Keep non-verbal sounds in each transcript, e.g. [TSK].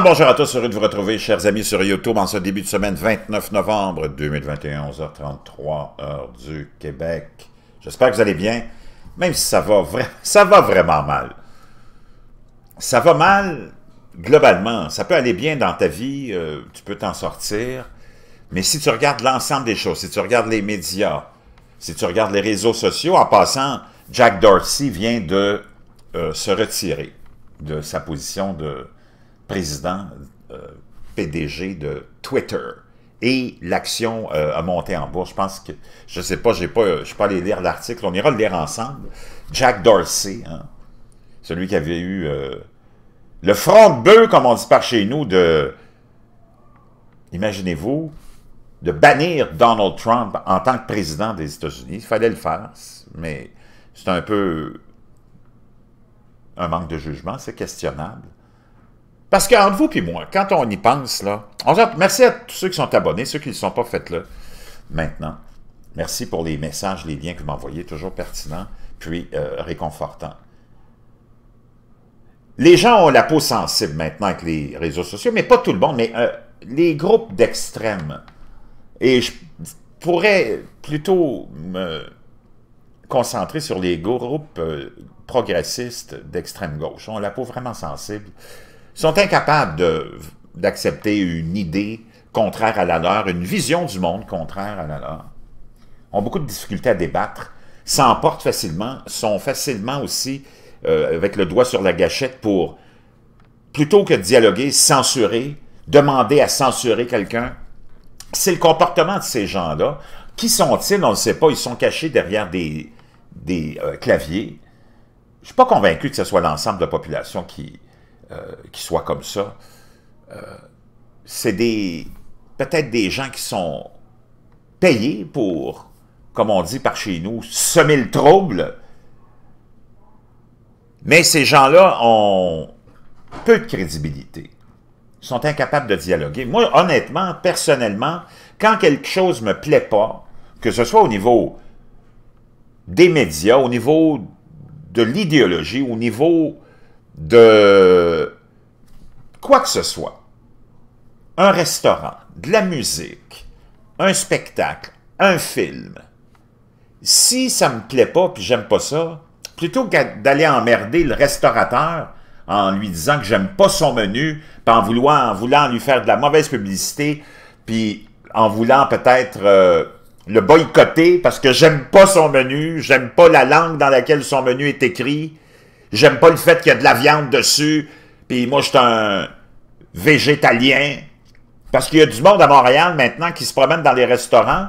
bonjour à tous, heureux de vous retrouver, chers amis, sur YouTube en ce début de semaine 29 novembre 2021, 11h33, heure du Québec. J'espère que vous allez bien, même si ça va, vraiment mal. Ça va mal globalement, ça peut aller bien dans ta vie, euh, tu peux t'en sortir, mais si tu regardes l'ensemble des choses, si tu regardes les médias, si tu regardes les réseaux sociaux, en passant, Jack Dorsey vient de euh, se retirer de sa position de président euh, PDG de Twitter. Et l'action euh, a monté en bourse. Je pense que, je sais pas, j'ai ne je suis pas allé lire l'article. On ira le lire ensemble. Jack Dorsey, hein, celui qui avait eu euh, le front de bœuf, comme on dit par chez nous, de, imaginez-vous, de bannir Donald Trump en tant que président des États-Unis. Il fallait le faire, mais c'est un peu un manque de jugement, c'est questionnable. Parce qu'entre vous et moi, quand on y pense, là, on merci à tous ceux qui sont abonnés, ceux qui ne sont pas, faites là, maintenant. Merci pour les messages, les liens que vous m'envoyez, toujours pertinents, puis euh, réconfortants. Les gens ont la peau sensible maintenant avec les réseaux sociaux, mais pas tout le monde, mais euh, les groupes d'extrême. Et je pourrais plutôt me concentrer sur les groupes euh, progressistes d'extrême gauche. On a la peau vraiment sensible sont incapables d'accepter une idée contraire à la leur, une vision du monde contraire à la leur, ont beaucoup de difficultés à débattre, s'emportent facilement, sont facilement aussi euh, avec le doigt sur la gâchette pour, plutôt que de dialoguer, censurer, demander à censurer quelqu'un. C'est le comportement de ces gens-là. Qui sont-ils? On ne sait pas. Ils sont cachés derrière des, des euh, claviers. Je ne suis pas convaincu que ce soit l'ensemble de la population qui, euh, qui soit comme ça, euh, c'est des peut-être des gens qui sont payés pour, comme on dit par chez nous, semer le trouble. Mais ces gens-là ont peu de crédibilité. sont incapables de dialoguer. Moi, honnêtement, personnellement, quand quelque chose ne me plaît pas, que ce soit au niveau des médias, au niveau de l'idéologie, au niveau de quoi que ce soit, un restaurant, de la musique, un spectacle, un film, si ça me plaît pas puis j'aime pas ça, plutôt que d'aller emmerder le restaurateur en lui disant que j'aime pas son menu, en voulant, en voulant lui faire de la mauvaise publicité, puis en voulant peut-être euh, le boycotter parce que j'aime pas son menu, j'aime pas la langue dans laquelle son menu est écrit, J'aime pas le fait qu'il y a de la viande dessus. Puis moi, je suis un végétalien. Parce qu'il y a du monde à Montréal maintenant qui se promène dans les restaurants.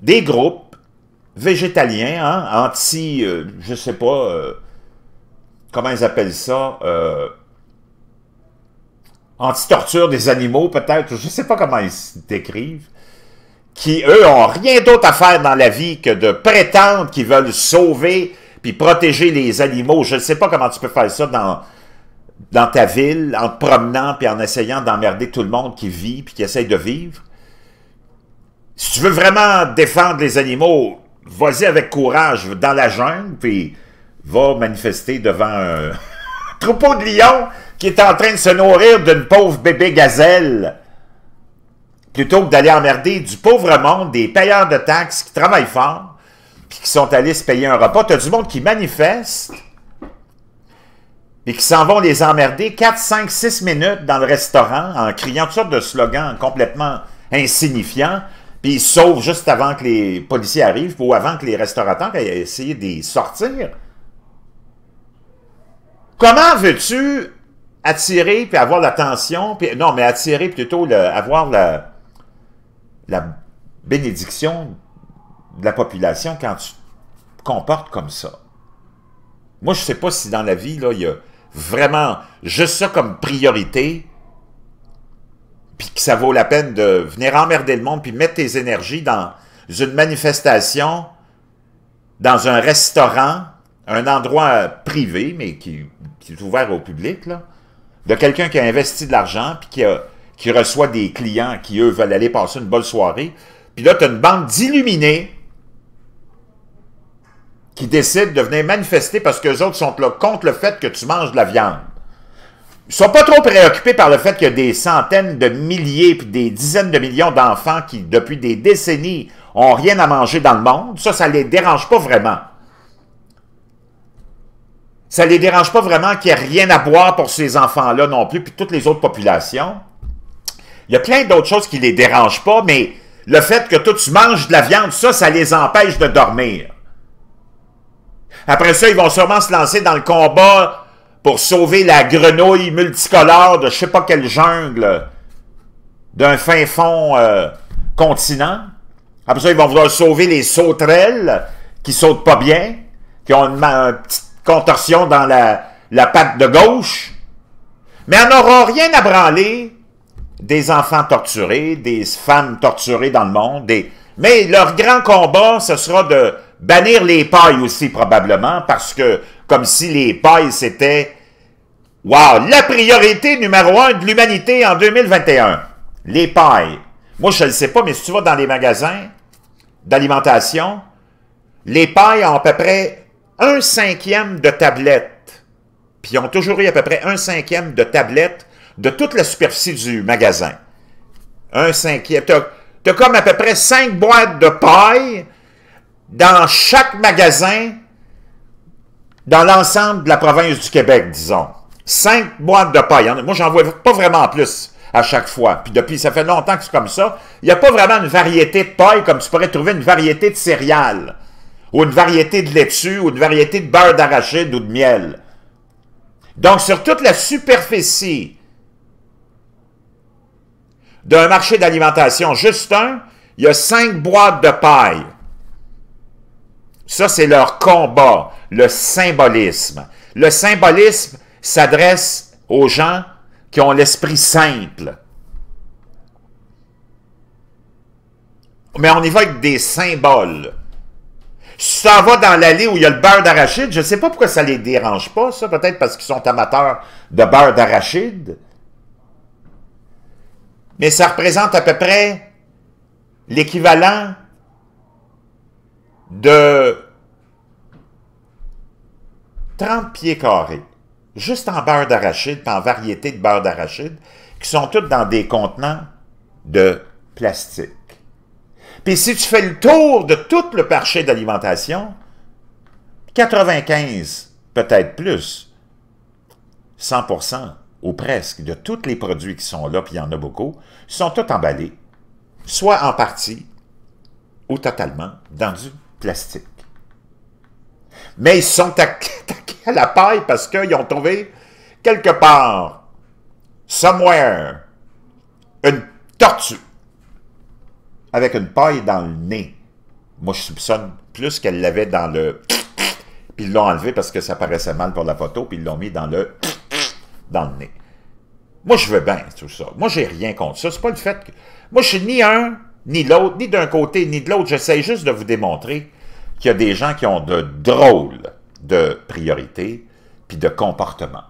Des groupes végétaliens, hein, anti, euh, euh, euh, je sais pas, comment ils appellent ça, anti-torture des animaux peut-être, je sais pas comment ils décrivent, qui eux ont rien d'autre à faire dans la vie que de prétendre qu'ils veulent sauver puis protéger les animaux. Je ne sais pas comment tu peux faire ça dans, dans ta ville, en te promenant, puis en essayant d'emmerder tout le monde qui vit, puis qui essaye de vivre. Si tu veux vraiment défendre les animaux, vas-y avec courage dans la jungle, puis va manifester devant un [LAUGHS] troupeau de lions qui est en train de se nourrir d'une pauvre bébé gazelle, plutôt que d'aller emmerder du pauvre monde, des payeurs de taxes qui travaillent fort, qui sont allés se payer un repas. Tu as du monde qui manifeste et qui s'en vont les emmerder 4, 5, 6 minutes dans le restaurant en criant toutes sortes de slogans complètement insignifiants. Puis ils sauvent juste avant que les policiers arrivent ou avant que les restaurateurs aient essayé d'y sortir. Comment veux-tu attirer puis avoir l'attention, puis non, mais attirer plutôt le, avoir la, la bénédiction de la population quand tu te comportes comme ça. Moi, je ne sais pas si dans la vie, là, il y a vraiment juste ça comme priorité, puis que ça vaut la peine de venir emmerder le monde, puis mettre tes énergies dans une manifestation, dans un restaurant, un endroit privé, mais qui, est ouvert au public, de quelqu'un qui a investi de l'argent, puis qui, qui reçoit des clients qui, eux, veulent aller passer une bonne soirée. Puis là, tu as une bande d'illuminés qui décident de venir manifester parce que les autres sont là contre le fait que tu manges de la viande. Ils sont pas trop préoccupés par le fait qu'il y a des centaines de milliers puis des dizaines de millions d'enfants qui, depuis des décennies, ont rien à manger dans le monde. Ça, ça les dérange pas vraiment. Ça les dérange pas vraiment qu'il n'y ait rien à boire pour ces enfants-là non plus, puis toutes les autres populations. Il y a plein d'autres choses qui les dérangent pas, mais le fait que toi, tu manges de la viande, ça, ça les empêche de dormir. Après ça, ils vont sûrement se lancer dans le combat pour sauver la grenouille multicolore de je sais pas quelle jungle d'un fin fond euh, continent. Après ça, ils vont vouloir sauver les sauterelles qui sautent pas bien, qui ont une, petite contorsion dans la, la patte de gauche. Mais on n'aura rien à branler des enfants torturés, des femmes torturées dans le monde. Mais leur grand combat, ce sera de Bannir les pailles aussi, probablement, parce que, comme si les pailles, c'était, waouh la priorité numéro un de l'humanité en 2021. Les pailles. Moi, je ne le sais pas, mais si tu vas dans les magasins d'alimentation, les pailles ont à peu près un cinquième de tablettes. Puis ils ont toujours eu à peu près un cinquième de tablettes de toute la superficie du magasin. Un cinquième. Tu as, comme à peu près cinq boîtes de pailles dans chaque magasin dans l'ensemble de la province du Québec, disons. Cinq boîtes de paille. Moi, j'en vois pas vraiment plus à chaque fois. Puis depuis, ça fait longtemps que c'est comme ça. Il n'y a pas vraiment une variété de paille comme tu pourrais trouver une variété de céréales, ou une variété de laitue, ou une variété de beurre d'arachide ou de miel. Donc, sur toute la superficie d'un marché d'alimentation, juste un, il y a cinq boîtes de paille. Ça, c'est leur combat, le symbolisme. Le symbolisme s'adresse aux gens qui ont l'esprit simple. Mais on y va avec des symboles. Ça va dans l'allée où il y a le beurre d'arachide. Je ne sais pas pourquoi ça les dérange pas, ça. Peut-être parce qu'ils sont amateurs de beurre d'arachide. Mais ça représente à peu près l'équivalent de 30 pieds carrés, juste en beurre d'arachide, en variété de beurre d'arachide, qui sont toutes dans des contenants de plastique. Puis si tu fais le tour de tout le marché d'alimentation, 95, peut-être plus, 100% ou presque de tous les produits qui sont là, puis il y en a beaucoup, sont tous emballés, soit en partie ou totalement dans du plastique. Mais ils sont à [LAUGHS] la paille parce qu'ils ont trouvé quelque part, somewhere, une tortue avec une paille dans le nez. Moi, je soupçonne plus qu'elle l'avait dans le... [TSK] Puis ils l'ont enlevé parce que ça paraissait mal pour la photo, puis ils l'ont mis dans le... [TSK] dans le nez. Moi, je veux bien tout ça. Moi, j'ai rien contre ça. C'est pas le fait que... Moi, je suis ni un, ni l'autre, ni d'un côté, ni de l'autre. J'essaie juste de vous démontrer qu'il y a des gens qui ont de drôles de priorité puis de comportement.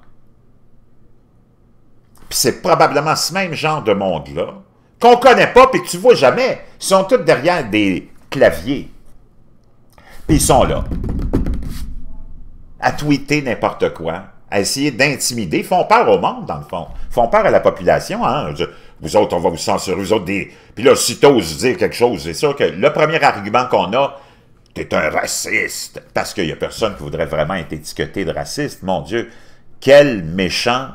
Puis c'est probablement ce même genre de monde-là qu'on connaît pas puis que tu vois jamais. Ils sont tous derrière des claviers. Puis ils sont là. À tweeter n'importe quoi, à essayer d'intimider, font peur au monde, dans le fond. Font peur à la population. Hein? vous autres, on va vous censurer, vous autres, des... Puis là, si vous dire quelque chose, c'est sûr que le premier argument qu'on a, t'es un raciste, parce qu'il n'y a personne qui voudrait vraiment être étiqueté de raciste. Mon Dieu, quel méchant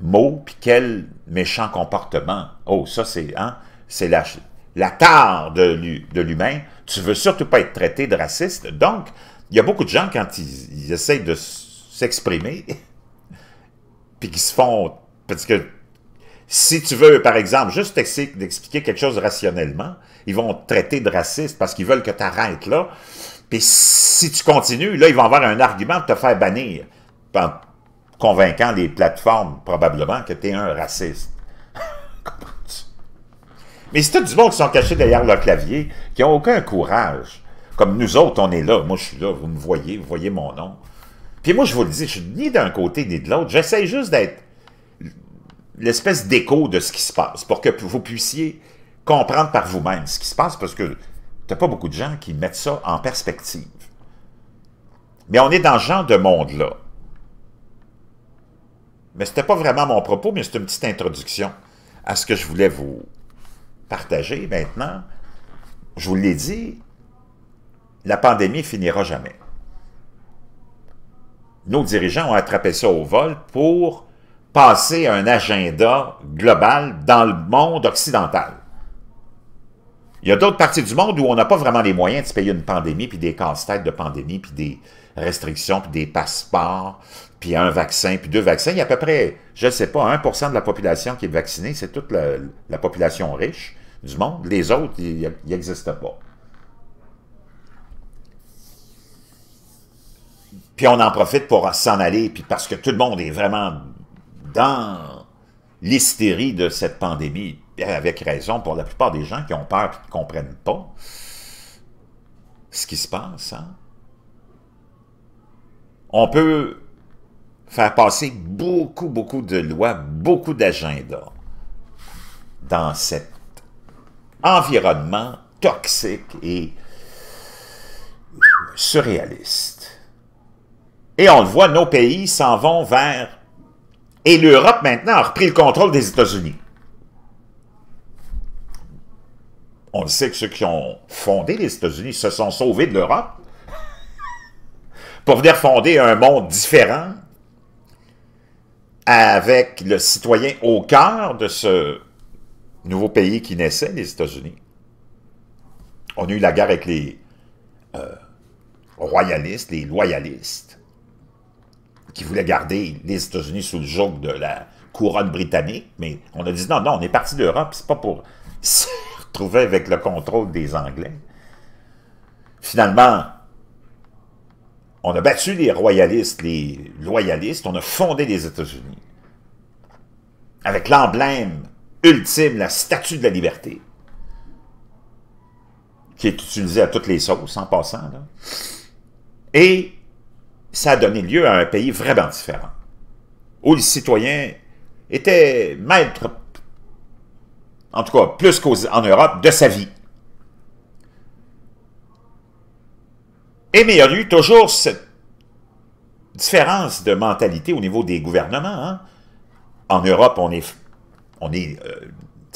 mot, puis quel méchant comportement. Oh, ça, c'est hein, c'est la, la tare de l'humain. Tu veux surtout pas être traité de raciste. Donc, il y a beaucoup de gens, quand ils, essayent de s'exprimer, [LAUGHS] puis qui se font... Parce que si tu veux, par exemple, juste essayer d'expliquer quelque chose rationnellement, ils vont te traiter de raciste parce qu'ils veulent que tu arrêtes là. Puis si tu continues, là, ils vont avoir un argument pour te faire bannir en convainquant les plateformes, probablement, que tu es un raciste. [LAUGHS] Mais c'est tout du monde qui sont cachés derrière leur clavier, qui n'ont aucun courage. Comme nous autres, on est là. Moi, je suis là. Vous me voyez. Vous voyez mon nom. Puis moi, je vous le dis, je suis ni d'un côté ni de l'autre. J'essaie juste d'être l'espèce d'écho de ce qui se passe pour que vous puissiez comprendre par vous-même ce qui se passe, parce que tu n'as pas beaucoup de gens qui mettent ça en perspective. Mais on est dans ce genre de monde-là. Mais ce n'était pas vraiment mon propos, mais c'est une petite introduction à ce que je voulais vous partager maintenant. Je vous l'ai dit, la pandémie finira jamais. Nos dirigeants ont attrapé ça au vol pour passer un agenda global dans le monde occidental. Il y a d'autres parties du monde où on n'a pas vraiment les moyens de se payer une pandémie, puis des casse-têtes de pandémie, puis des restrictions, puis des passeports, puis un vaccin, puis deux vaccins. Il y a à peu près, je ne sais pas, 1% de la population qui est vaccinée, c'est toute la, population riche du monde. Les autres, ils n'existent pas. Puis on en profite pour s'en aller, puis parce que tout le monde est vraiment dans l'hystérie de cette pandémie avec raison pour la plupart des gens qui ont peur et qui ne comprennent pas ce qui se passe. Hein. On peut faire passer beaucoup, beaucoup de lois, beaucoup d'agendas dans cet environnement toxique et surréaliste. Et on le voit, nos pays s'en vont vers... Et l'Europe maintenant a repris le contrôle des États-Unis. on sait que ceux qui ont fondé les États-Unis se sont sauvés de l'Europe pour venir fonder un monde différent avec le citoyen au cœur de ce nouveau pays qui naissait, les États-Unis. On a eu la guerre avec les euh, royalistes, les loyalistes, qui voulaient garder les États-Unis sous le joug de la couronne britannique, mais on a dit non, non, on est parti d'Europe, c'est pas pour... [LAUGHS] trouvait avec le contrôle des Anglais. Finalement, on a battu les royalistes, les loyalistes, on a fondé les États-Unis avec l'emblème ultime, la statue de la liberté, qui est utilisée à toutes les sauces sans passant. Et ça a donné lieu à un pays vraiment différent, où les citoyens étaient maîtres en tout cas plus qu'en Europe, de sa vie. Et mais il y a eu toujours cette différence de mentalité au niveau des gouvernements. Hein. En Europe, on est, on, est,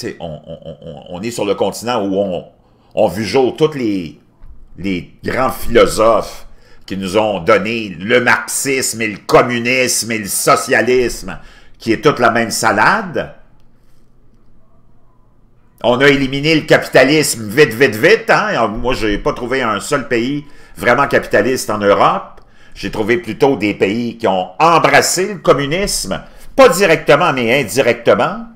euh, on, est sur le continent où on, on vu jour tous les, les grands philosophes qui nous ont donné le marxisme et le communisme et le socialisme, qui est toute la même salade. On a éliminé le capitalisme vite, vite, vite. Hein? Moi, je n'ai pas trouvé un seul pays vraiment capitaliste en Europe. J'ai trouvé plutôt des pays qui ont embrassé le communisme, pas directement, mais indirectement.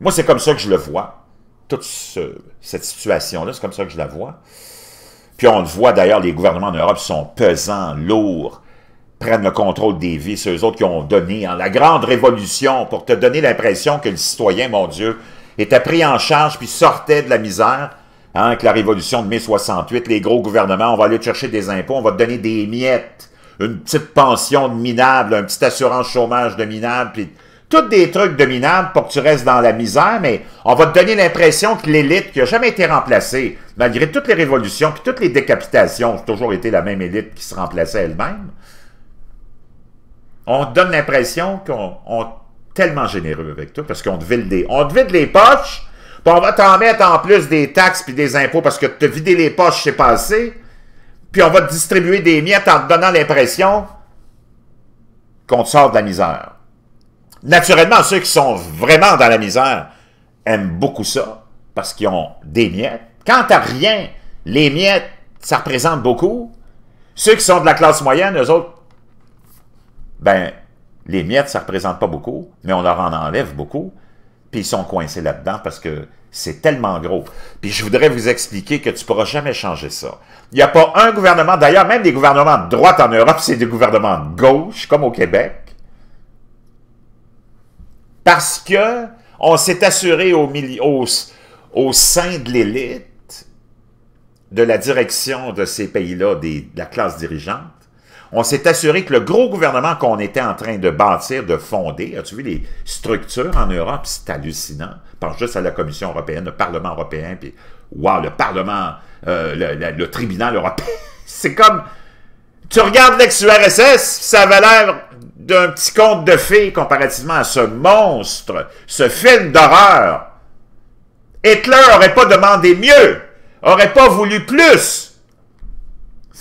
Moi, c'est comme ça que je le vois. Toute cette situation-là, c'est comme ça que je la vois. Puis on le voit d'ailleurs, les gouvernements en Europe sont pesants, lourds, prennent le contrôle des vies. ceux autres qui ont donné en la grande révolution pour te donner l'impression que le citoyen, mon Dieu, était pris en charge puis sortait de la misère hein, avec la révolution de mai 68. Les gros gouvernements, on va aller te chercher des impôts, on va te donner des miettes, une petite pension de minable, un petit assurance chômage de minable, puis tous des trucs de minable pour que tu restes dans la misère, mais on va te donner l'impression que l'élite qui n'a jamais été remplacée, malgré toutes les révolutions puis toutes les décapitations, c'est toujours été la même élite qui se remplaçait elle-même, on donne l'impression qu'on tellement généreux avec toi parce qu'on te vide les, on te vide les poches, puis on va t'en mettre en plus des taxes puis des impôts parce que te vider les poches, c'est pas Puis on va te distribuer des miettes en te donnant l'impression qu'on te sort de la misère. Naturellement, ceux qui sont vraiment dans la misère aiment beaucoup ça parce qu'ils ont des miettes. Quant à rien, les miettes, ça représente beaucoup. Ceux qui sont de la classe moyenne, eux autres, ben, les miettes, ça ne représente pas beaucoup, mais on leur en enlève beaucoup, puis ils sont coincés là-dedans parce que c'est tellement gros. Puis je voudrais vous expliquer que tu ne pourras jamais changer ça. Il n'y a pas un gouvernement, d'ailleurs, même des gouvernements de droite en Europe, c'est des gouvernements de gauche, comme au Québec, parce que on s'est assuré au, sein de l'élite, de la direction de ces pays-là, de la classe dirigeante, on s'est assuré que le gros gouvernement qu'on était en train de bâtir, de fonder, as-tu vu les structures en Europe? C'est hallucinant. Pense juste à la Commission européenne, le Parlement européen, puis wow, le Parlement, euh, le, tribunal européen. [LAUGHS] C'est comme, tu regardes l'ex-URSS, ça avait l'air d'un petit conte de fées comparativement à ce monstre, ce film d'horreur. Hitler aurait pas demandé mieux, aurait pas voulu plus.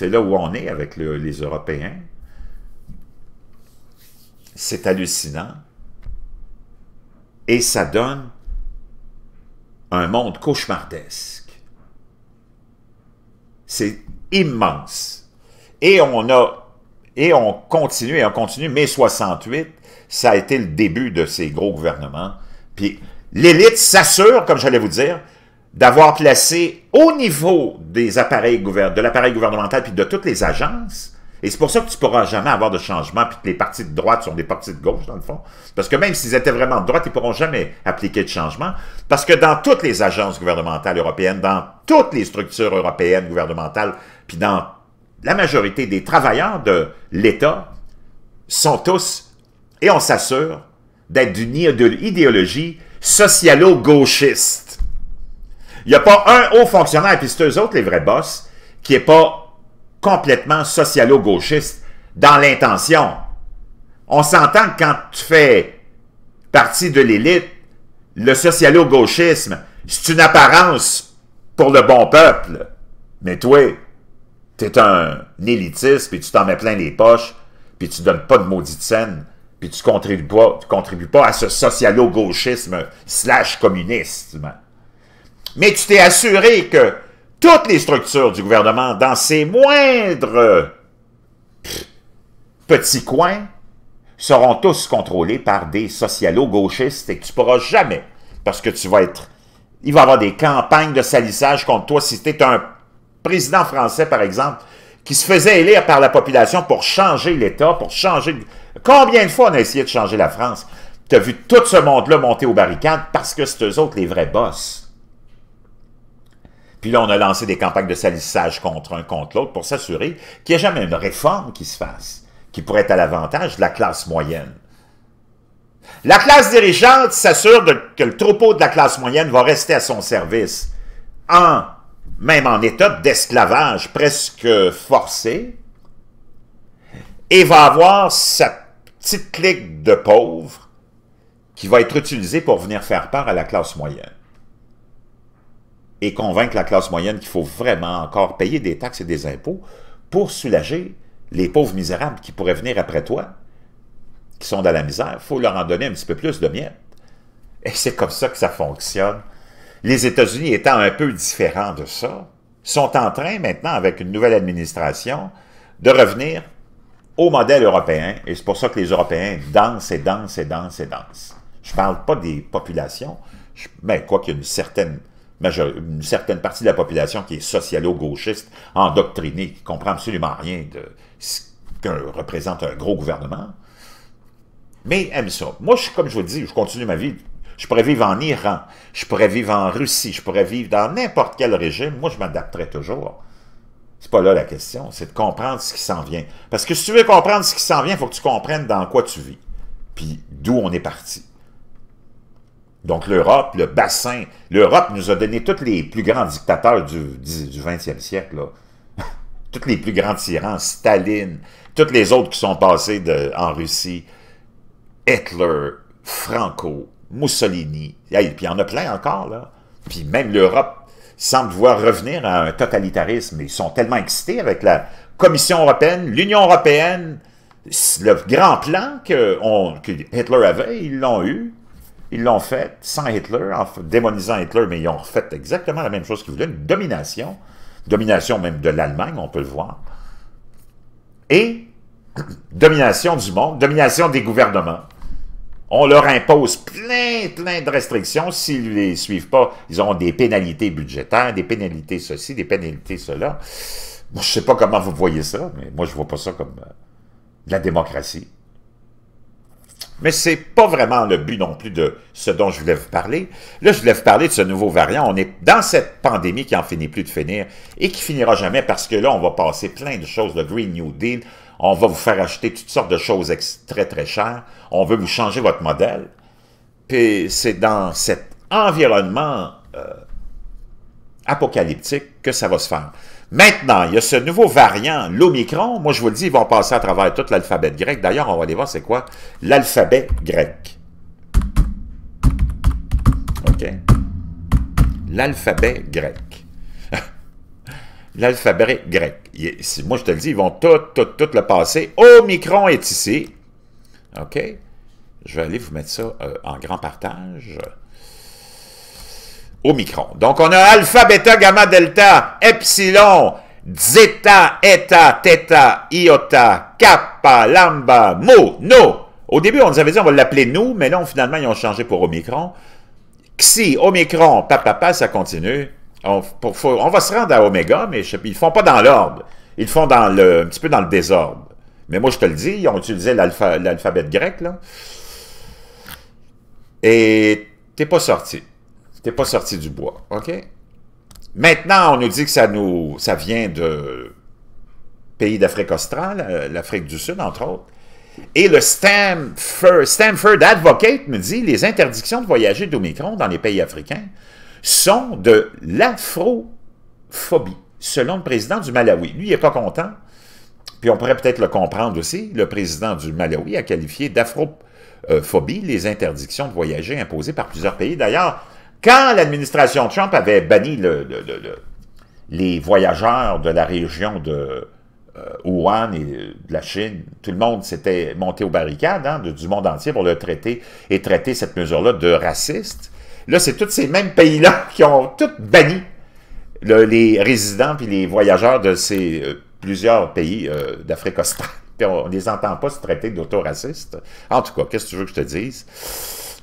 C'est là où on est avec les Européens. C'est hallucinant. Et ça donne un monde cauchemardesque. C'est immense. Et on a, et on continue, et on continue. Mai 68, ça a été le début de ces gros gouvernements. Puis l'élite s'assure, comme j'allais vous dire, d'avoir placé au niveau des appareils de l'appareil gouvernemental puis de toutes les agences, et c'est pour ça que tu ne pourras jamais avoir de changement, puis que les partis de droite sont des partis de gauche, dans le fond. Parce que même s'ils étaient vraiment de droite, ils ne pourront jamais appliquer de changement. Parce que dans toutes les agences gouvernementales européennes, dans toutes les structures européennes gouvernementales, puis dans la majorité des travailleurs de l'État, sont tous, et on s'assure, d'être d'une idéologie socialo-gauchiste. Il n'y a pas un haut fonctionnaire, puis c'est eux autres les vrais boss, qui n'est pas complètement socialo-gauchiste dans l'intention. On s'entend que quand tu fais partie de l'élite, le socialo-gauchisme, c'est une apparence pour le bon peuple. Mais toi, es un élitiste, puis tu t'en mets plein les poches, puis tu donnes pas de maudite scène, puis tu contribues pas, tu contribues pas à ce socialo-gauchisme slash communiste mais tu t'es assuré que toutes les structures du gouvernement, dans ses moindres petits coins, seront tous contrôlés par des socialo-gauchistes et que tu ne pourras jamais, parce que tu vas être... Il va y avoir des campagnes de salissage contre toi si tu es un président français, par exemple, qui se faisait élire par la population pour changer l'État, pour changer... Combien de fois on a essayé de changer la France? Tu as vu tout ce monde-là monter aux barricades parce que c'est eux autres les vrais boss. Puis là, on a lancé des campagnes de salissage contre un, contre l'autre pour s'assurer qu'il n'y ait jamais une réforme qui se fasse, qui pourrait être à l'avantage de la classe moyenne. La classe dirigeante s'assure que le troupeau de la classe moyenne va rester à son service, en, même en état d'esclavage presque forcé, et va avoir sa petite clique de pauvres qui va être utilisée pour venir faire part à la classe moyenne et convaincre la classe moyenne qu'il faut vraiment encore payer des taxes et des impôts pour soulager les pauvres misérables qui pourraient venir après toi, qui sont dans la misère. Il faut leur en donner un petit peu plus de miettes. Et c'est comme ça que ça fonctionne. Les États-Unis étant un peu différents de ça, sont en train maintenant, avec une nouvelle administration, de revenir au modèle européen, et c'est pour ça que les Européens dansent et dansent et dansent et dansent. Je ne parle pas des populations, mais ben, quoi qu'il y ait une certaine une certaine partie de la population qui est socialo-gauchiste, endoctrinée, qui ne comprend absolument rien de ce que représente un gros gouvernement, mais aime ça. Moi, comme je vous dis, je continue ma vie. Je pourrais vivre en Iran, je pourrais vivre en Russie, je pourrais vivre dans n'importe quel régime. Moi, je m'adapterais toujours. C'est pas là la question, c'est de comprendre ce qui s'en vient. Parce que si tu veux comprendre ce qui s'en vient, il faut que tu comprennes dans quoi tu vis, puis d'où on est parti. Donc l'Europe, le bassin, l'Europe nous a donné tous les plus grands dictateurs du, du 20e siècle, [LAUGHS] tous les plus grands tyrans, Staline, tous les autres qui sont passés en Russie, Hitler, Franco, Mussolini, puis il y en a plein encore, là. Puis même l'Europe semble vouloir revenir à un totalitarisme. Ils sont tellement excités avec la Commission européenne, l'Union européenne, le grand plan que Hitler avait, ils l'ont eu. Ils l'ont fait sans Hitler, en démonisant Hitler, mais ils ont fait exactement la même chose qu'ils voulaient, une domination, domination même de l'Allemagne, on peut le voir, et [CLEARS THROAT] domination du monde, domination des gouvernements. On leur impose plein, plein de restrictions. S'ils ne les suivent pas, ils ont des pénalités budgétaires, des pénalités ceci, des pénalités cela. je ne sais pas comment vous voyez ça, mais moi, je ne vois pas ça comme euh, la démocratie. Mais c'est pas vraiment le but non plus de ce dont je voulais vous parler. Là, je voulais vous parler de ce nouveau variant. On est dans cette pandémie qui n'en finit plus de finir et qui finira jamais parce que là, on va passer plein de choses, le Green New Deal. On va vous faire acheter toutes sortes de choses très, très chères. On veut vous changer votre modèle. Puis c'est dans cet environnement euh, apocalyptique que ça va se faire. Maintenant, il y a ce nouveau variant, l'Omicron. Moi, je vous le dis, ils vont passer à travers tout l'alphabet grec. D'ailleurs, on va aller voir c'est quoi l'alphabet grec. OK? L'alphabet grec. [LAUGHS] l'alphabet grec. Moi, je te le dis, ils vont tout, tout, tout le passer. Omicron est ici. OK? Je vais aller vous mettre ça euh, en grand partage. Omicron. Donc, on a alpha, Beta, gamma, delta, epsilon, zeta, eta, theta, iota, kappa, lambda, mu, no. Au début, on nous avait dit on va l'appeler nous, mais non, finalement, ils ont changé pour Omicron. Xi, Omicron, papa, papa, ça continue. On, va se rendre à Oméga, mais ils ne font pas dans l'ordre. Ils font dans le, un petit peu dans le désordre. Mais moi, je te le dis, ils ont utilisé l'alphabet grec, là. Et t'es pas sorti n'es pas sorti du bois, OK? Maintenant, on nous dit que ça, nous, ça vient de pays d'Afrique australe, euh, l'Afrique du Sud, entre autres. Et le Stanford Advocate me dit les interdictions de voyager d'Omicron dans les pays africains sont de l'afrophobie, selon le président du Malawi. Lui, il n'est pas content, puis on pourrait peut-être le comprendre aussi. Le président du Malawi a qualifié d'afrophobie les interdictions de voyager imposées par plusieurs pays. D'ailleurs, quand l'administration Trump avait banni les voyageurs de la région de euh, Wuhan et de la Chine, tout le monde s'était monté aux barricades hein, du monde entier pour le traiter et traiter cette mesure-là de raciste. Là, c'est tous ces mêmes pays-là [LAUGHS] qui ont tous banni les résidents puis les voyageurs de ces euh, plusieurs pays euh, d'Afrique australe puis on ne les entend pas se traiter d'autoracistes. En tout cas, qu'est-ce que tu veux que je te dise?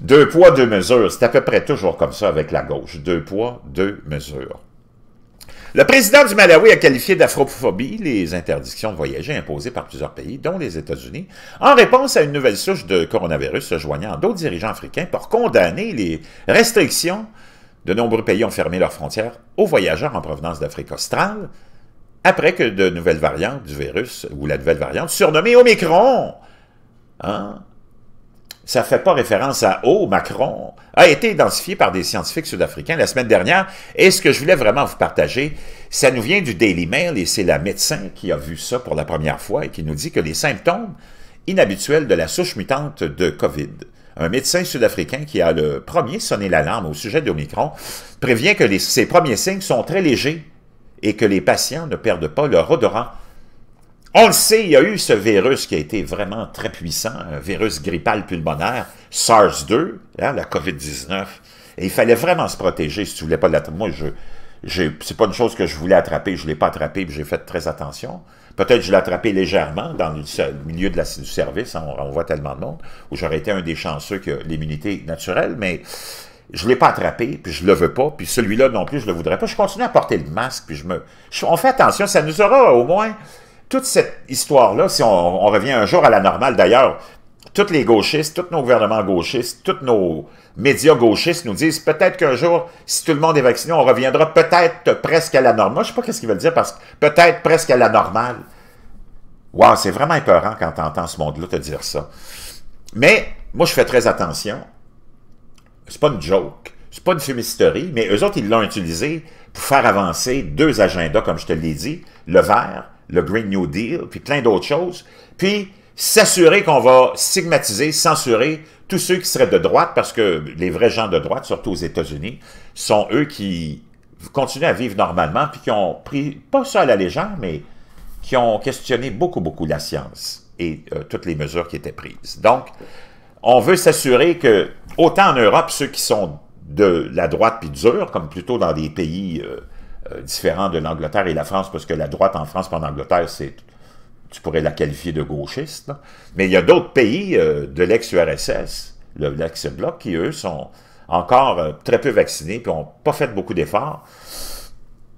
Deux poids, deux mesures. C'est à peu près toujours comme ça avec la gauche. Deux poids, deux mesures. Le président du Malawi a qualifié d'afrophobie les interdictions de voyager imposées par plusieurs pays, dont les États-Unis, en réponse à une nouvelle souche de coronavirus se joignant à d'autres dirigeants africains pour condamner les restrictions. De nombreux pays ont fermé leurs frontières aux voyageurs en provenance d'Afrique australe, après que de nouvelles variantes du virus, ou la nouvelle variante, surnommée Omicron, hein, ça ne fait pas référence à O, Macron, a été identifié par des scientifiques sud-africains la semaine dernière. Et ce que je voulais vraiment vous partager, ça nous vient du Daily Mail et c'est la médecin qui a vu ça pour la première fois et qui nous dit que les symptômes inhabituels de la souche mutante de COVID, un médecin sud-africain qui a le premier sonné l'alarme au sujet d'Omicron, prévient que ses premiers signes sont très légers et que les patients ne perdent pas leur odorant. On le sait, il y a eu ce virus qui a été vraiment très puissant, un virus grippal pulmonaire, SARS-2, hein, la COVID-19, et il fallait vraiment se protéger si tu voulais pas l'attraper. Moi, je c'est pas une chose que je voulais attraper, je ne l'ai pas attrapé, j'ai fait très attention. Peut-être je l'ai attrapé légèrement dans le, milieu de la, du service, hein, on, on, voit tellement de monde, où j'aurais été un des chanceux qui a l'immunité naturelle, mais je ne l'ai pas attrapé, puis je ne le veux pas, puis celui-là non plus, je ne le voudrais pas. Je continue à porter le masque, puis je me... on fait attention, ça nous aura au moins... Toute cette histoire-là, si on, revient un jour à la normale d'ailleurs, tous les gauchistes, tous nos gouvernements gauchistes, tous nos médias gauchistes nous disent peut-être qu'un jour, si tout le monde est vacciné, on reviendra peut-être presque à la normale. Je je sais pas ce qu'ils veulent dire parce que peut-être presque à la normale. Wow, c'est vraiment épeurant quand tu entends ce monde-là te dire ça. Mais moi, je fais très attention c'est pas une joke, c'est pas une fumisterie, mais eux autres, ils l'ont utilisé pour faire avancer deux agendas, comme je te l'ai dit, le vert, le Green New Deal, puis plein d'autres choses, puis s'assurer qu'on va stigmatiser, censurer tous ceux qui seraient de droite, parce que les vrais gens de droite, surtout aux États-Unis, sont eux qui continuent à vivre normalement, puis qui ont pris, pas ça à la légère, mais qui ont questionné beaucoup, beaucoup la science et euh, toutes les mesures qui étaient prises. Donc, on veut s'assurer que, autant en Europe, ceux qui sont de la droite puis dure, comme plutôt dans des pays euh, euh, différents de l'Angleterre et la France, parce que la droite en France et en Angleterre, c'est tu pourrais la qualifier de gauchiste. Mais il y a d'autres pays euh, de l'ex-URSS, l'ex-bloc, qui, eux, sont encore très peu vaccinés, puis n'ont pas fait beaucoup d'efforts,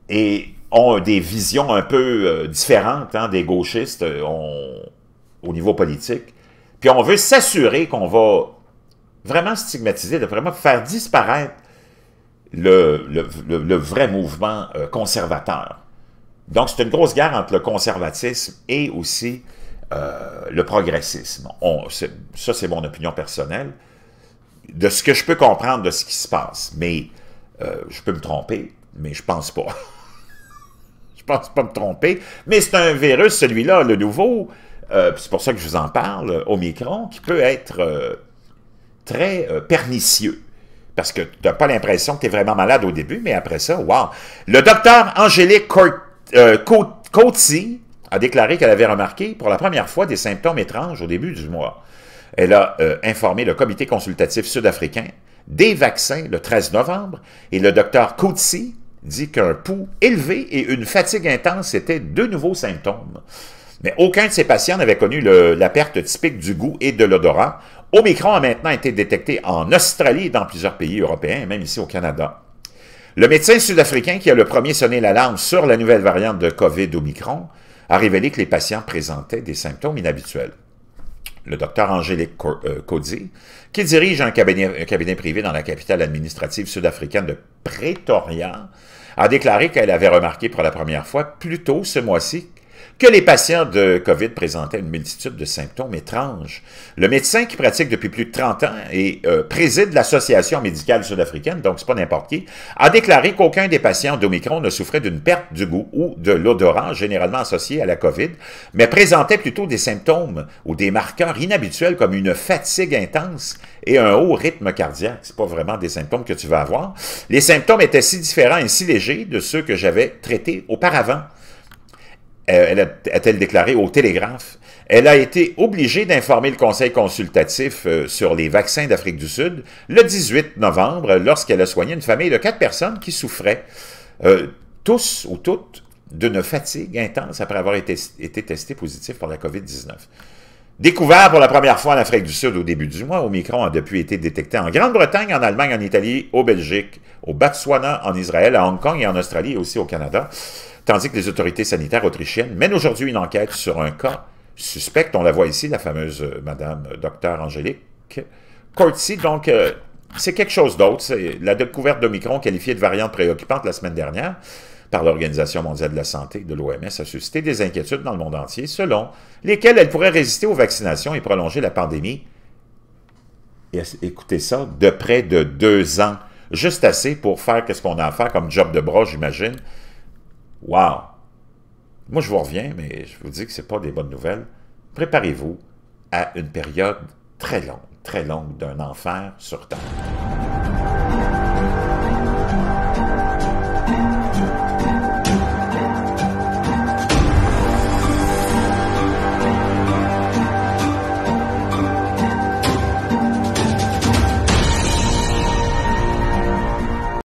et ont des visions un peu différentes hein, des gauchistes au niveau politique. Puis on veut s'assurer qu'on va vraiment stigmatiser, de vraiment faire disparaître le, vrai mouvement euh, conservateur. Donc, c'est une grosse guerre entre le conservatisme et aussi euh, le progressisme. ça, c'est mon opinion personnelle. De ce que je peux comprendre de ce qui se passe, mais euh, je peux me tromper, mais je pense pas. [LAUGHS] je pense pas me tromper. Mais c'est un virus, celui-là, le nouveau. Euh, c'est pour ça que je vous en parle, Omicron, qui peut être euh, très euh, pernicieux. Parce que tu n'as pas l'impression que tu es vraiment malade au début, mais après ça, wow. Le docteur Angélique Coty a déclaré qu'elle avait remarqué pour la première fois des symptômes étranges au début du mois. Elle a informé le comité consultatif sud-africain des vaccins le 13 novembre et le docteur Coetzee dit qu'un pouls élevé et une fatigue intense étaient deux nouveaux symptômes. Mais aucun de ces patients n'avait connu la perte typique du goût et de l'odorat. Omicron a maintenant été détecté en Australie et dans plusieurs pays européens, même ici au Canada. Le médecin sud-africain qui a le premier sonné l'alarme sur la nouvelle variante de COVID Omicron a révélé que les patients présentaient des symptômes inhabituels. Le docteur Angélique Cody, euh, qui dirige cabinet, un cabinet privé dans la capitale administrative sud-africaine de Pretoria, a déclaré qu'elle avait remarqué pour la première fois plus tôt ce mois-ci que les patients de COVID présentaient une multitude de symptômes étranges. Le médecin qui pratique depuis plus de 30 ans et euh, préside l'Association médicale sud-africaine, donc c'est pas n'importe qui, a déclaré qu'aucun des patients d'Omicron ne souffrait d'une perte du goût ou de l'odorant, généralement associé à la COVID, mais présentait plutôt des symptômes ou des marqueurs inhabituels comme une fatigue intense et un haut rythme cardiaque. C'est pas vraiment des symptômes que tu vas avoir. Les symptômes étaient si différents et si légers de ceux que j'avais traités auparavant. Euh, elle a-t-elle déclaré au Télégraphe, elle a été obligée d'informer le Conseil consultatif euh, sur les vaccins d'Afrique du Sud le 18 novembre lorsqu'elle a soigné une famille de quatre personnes qui souffraient, euh, tous ou toutes, d'une fatigue intense après avoir été, été testé positif pour la COVID-19. Découvert pour la première fois en Afrique du Sud au début du mois, Omicron a depuis été détecté en Grande-Bretagne, en Allemagne, en Italie, au Belgique, au Botswana, en Israël, à Hong Kong et en Australie et aussi au Canada tandis que les autorités sanitaires autrichiennes mènent aujourd'hui une enquête sur un cas suspect. On la voit ici, la fameuse euh, Madame euh, Docteur Angélique Corti. Donc, euh, c'est quelque chose d'autre. C'est la découverte d'Omicron qualifiée de variante préoccupante la semaine dernière par l'Organisation mondiale de la santé de l'OMS a suscité des inquiétudes dans le monde entier, selon lesquelles elle pourrait résister aux vaccinations et prolonger la pandémie. écoutez ça, de près de deux ans, juste assez pour faire ce qu'on a à faire comme job de bras, j'imagine, Wow! Moi, je vous reviens, mais je vous dis que ce n'est pas des bonnes nouvelles. Préparez-vous à une période très longue, très longue d'un enfer sur Terre.